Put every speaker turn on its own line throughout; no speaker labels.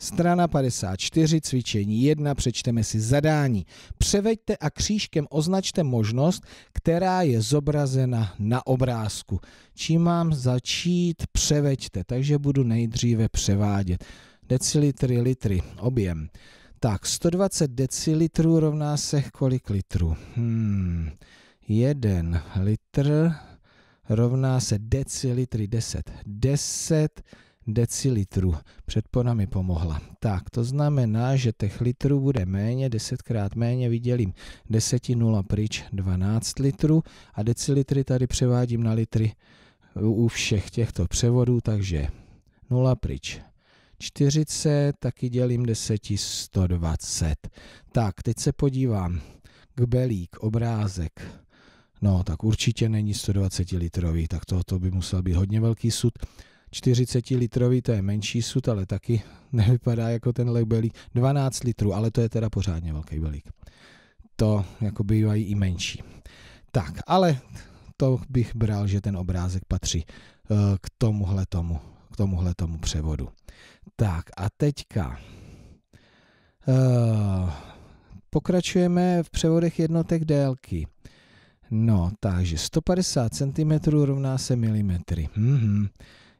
Strana 54, cvičení 1, přečteme si zadání. Převeďte a křížkem označte možnost, která je zobrazena na obrázku. Čím mám začít? Převeďte, takže budu nejdříve převádět. Decilitry, litry, objem. Tak, 120 decilitrů rovná se kolik litrů? Hmm, jeden litr rovná se decilitry 10. 10 decilitrů. Předpona mi pomohla. Tak, to znamená, že těch litrů bude méně, desetkrát méně, vydělím desetinula pryč 12 litrů a decilitry tady převádím na litry u všech těchto převodů, takže 0 pryč 40, taky dělím 10, 120. Tak, teď se podívám. Kbelík, obrázek. No, tak určitě není 120 litrový, tak tohoto by musel být hodně velký sud. 40 litrový, to je menší sud, ale taky nevypadá jako ten belík. 12 litrů, ale to je teda pořádně velký belík. To jako bývají i menší. Tak, ale to bych bral, že ten obrázek patří eh, k tomuhle tomu, k tomuhle tomu převodu. Tak a teďka eh, pokračujeme v převodech jednotek délky. No, takže 150 cm rovná se milimetry. Mm-hmm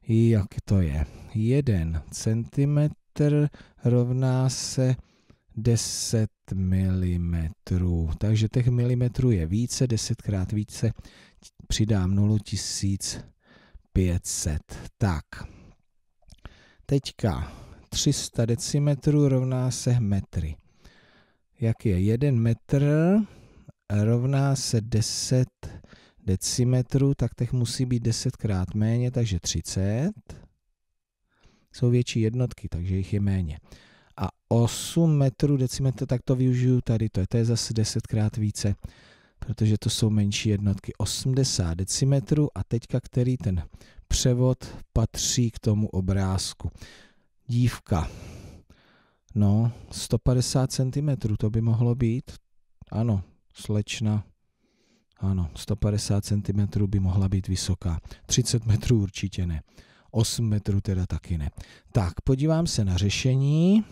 jak to je. 1 cm rovná se 10 mm. Takže těch milimetrů je více, 10 krát více, přidám 0 500. Tak, teďka 300 decimetrů rovná se metry. Jak je 1 metr rovná se 10 mm decimetrů, tak těch musí být desetkrát méně, takže 30. Jsou větší jednotky, takže jich je méně. A 8 metrů decimetr, tak to využiju tady, to je, to je zase desetkrát více, protože to jsou menší jednotky. 80 decimetrů a teďka který ten převod patří k tomu obrázku. Dívka. No, 150 cm to by mohlo být. Ano, slečna ano, 150 cm by mohla být vysoká. 30 metrů určitě ne. 8 metrů teda taky ne. Tak, podívám se na řešení.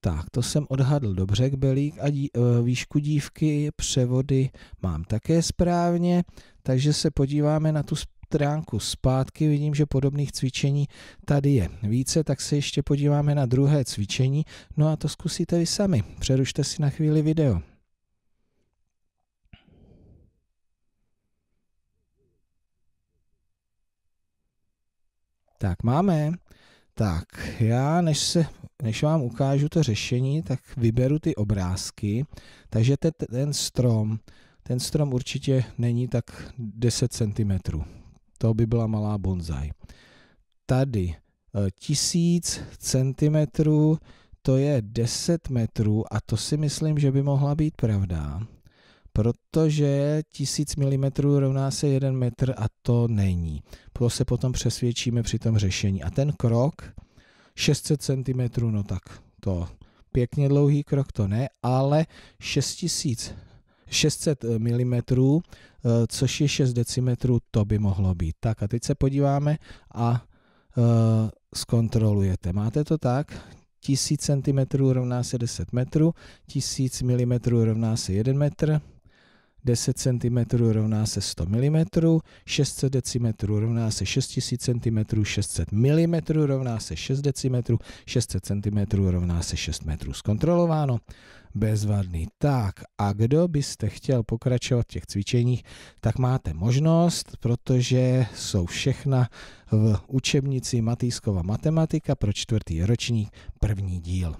Tak, to jsem odhadl dobře, kbelík a dí, e, výšku dívky, převody mám také správně, takže se podíváme na tu stránku zpátky, vidím, že podobných cvičení tady je více, tak se ještě podíváme na druhé cvičení, no a to zkusíte vy sami, přerušte si na chvíli video. Tak máme. Tak já, než, se, než vám ukážu to řešení, tak vyberu ty obrázky. Takže ten, ten strom, ten strom určitě není tak 10 cm. To by byla malá bonsai. Tady 1000 e, cm, to je 10 metrů a to si myslím, že by mohla být pravda protože 1000 mm rovná se 1 metr a to není. To se potom přesvědčíme při tom řešení. A ten krok 600 cm, no tak to pěkně dlouhý krok to ne, ale 6000 600 mm, což je 6 decimetrů, to by mohlo být. Tak a teď se podíváme a e, zkontrolujete. Máte to tak? 1000 cm rovná se 10 metrů, 1000 mm rovná se 1 metr, 10 cm rovná se 100 mm, 600 dm rovná se 6000 cm, 600 mm rovná se 6 dm, 600 cm rovná se 6 metrů. Zkontrolováno? Bezvadný. Tak a kdo byste chtěl pokračovat v těch cvičeních, tak máte možnost, protože jsou všechna v učebnici Matýskova matematika pro čtvrtý ročník první díl.